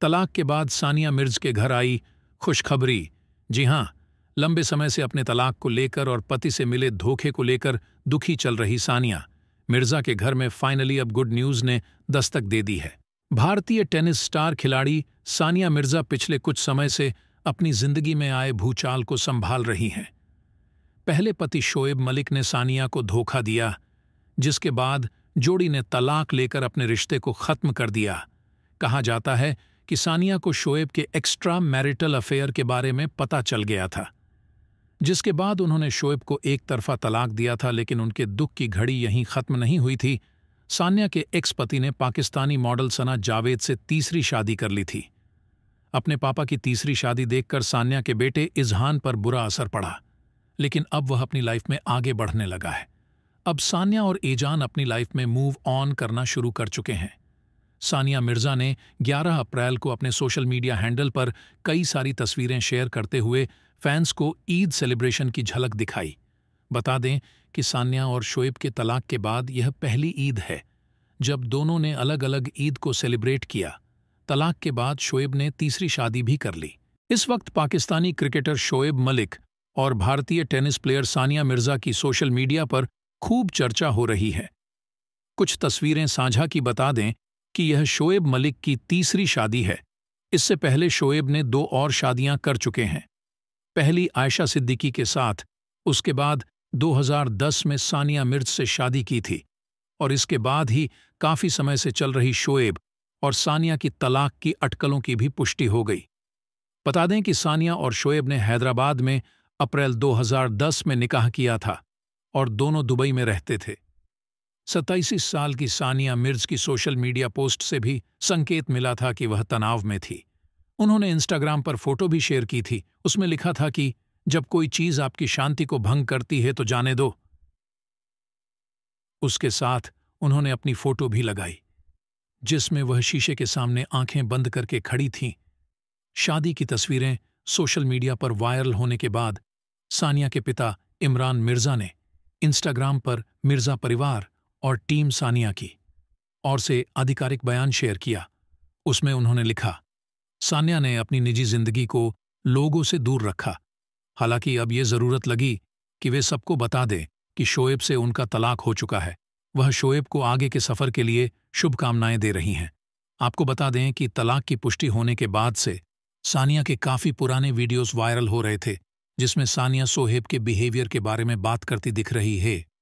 तलाक के बाद सानिया मिर्ज के घर आई खुशखबरी जी हाँ लंबे समय से अपने तलाक को लेकर और पति से मिले धोखे को लेकर दुखी चल रही सानिया मिर्जा के घर में फाइनली अब गुड न्यूज ने दस्तक दे दी है भारतीय टेनिस स्टार खिलाड़ी सानिया मिर्जा पिछले कुछ समय से अपनी जिंदगी में आए भूचाल को संभाल रही हैं पहले पति शोएब मलिक ने सानिया को धोखा दिया जिसके बाद जोड़ी ने तलाक लेकर अपने रिश्ते को खत्म कर दिया कहा जाता है कि सानिया को शोएब के एक्स्ट्रा मैरिटल अफेयर के बारे में पता चल गया था जिसके बाद उन्होंने शोएब को एक तरफा तलाक दिया था लेकिन उनके दुख की घड़ी यहीं खत्म नहीं हुई थी सान्या के एक्स पति ने पाकिस्तानी मॉडल सना जावेद से तीसरी शादी कर ली थी अपने पापा की तीसरी शादी देखकर सान्या के बेटे इजहान पर बुरा असर पड़ा लेकिन अब वह अपनी लाइफ में आगे बढ़ने लगा है अब सान्या और एजान अपनी लाइफ में मूव ऑन करना शुरू कर चुके हैं सानिया मिर्जा ने 11 अप्रैल को अपने सोशल मीडिया हैंडल पर कई सारी तस्वीरें शेयर करते हुए फैंस को ईद सेलिब्रेशन की झलक दिखाई बता दें कि सानिया और शोएब के तलाक के बाद यह पहली ईद है जब दोनों ने अलग अलग ईद को सेलिब्रेट किया तलाक के बाद शोएब ने तीसरी शादी भी कर ली इस वक्त पाकिस्तानी क्रिकेटर शोएब मलिक और भारतीय टेनिस प्लेयर सानिया मिर्जा की सोशल मीडिया पर खूब चर्चा हो रही है कुछ तस्वीरें साझा की बता दें कि यह शोएब मलिक की तीसरी शादी है इससे पहले शोएब ने दो और शादियां कर चुके हैं पहली आयशा सिद्दीकी के साथ उसके बाद 2010 में सानिया मिर्ज से शादी की थी और इसके बाद ही काफी समय से चल रही शोएब और सानिया की तलाक की अटकलों की भी पुष्टि हो गई बता दें कि सानिया और शोएब ने हैदराबाद में अप्रैल 2010 में निकाह किया था और दोनों दुबई में रहते थे सत्ताईसी साल की सानिया मिर्ज की सोशल मीडिया पोस्ट से भी संकेत मिला था कि वह तनाव में थी उन्होंने इंस्टाग्राम पर फोटो भी शेयर की थी उसमें लिखा था कि जब कोई चीज आपकी शांति को भंग करती है तो जाने दो उसके साथ उन्होंने अपनी फोटो भी लगाई जिसमें वह शीशे के सामने आंखें बंद करके खड़ी थीं शादी की तस्वीरें सोशल मीडिया पर वायरल होने के बाद सानिया के पिता इमरान मिर्जा ने इंस्टाग्राम पर मिर्जा परिवार और टीम सानिया की और से आधिकारिक बयान शेयर किया उसमें उन्होंने लिखा सानिया ने अपनी निजी जिंदगी को लोगों से दूर रखा हालांकि अब ये जरूरत लगी कि वे सबको बता दें कि शोएब से उनका तलाक हो चुका है वह शोएब को आगे के सफर के लिए शुभकामनाएं दे रही हैं आपको बता दें कि तलाक की पुष्टि होने के बाद से सानिया के काफी पुराने वीडियोस वायरल हो रहे थे जिसमें सानिया सोहेब के बिहेवियर के बारे में बात करती दिख रही है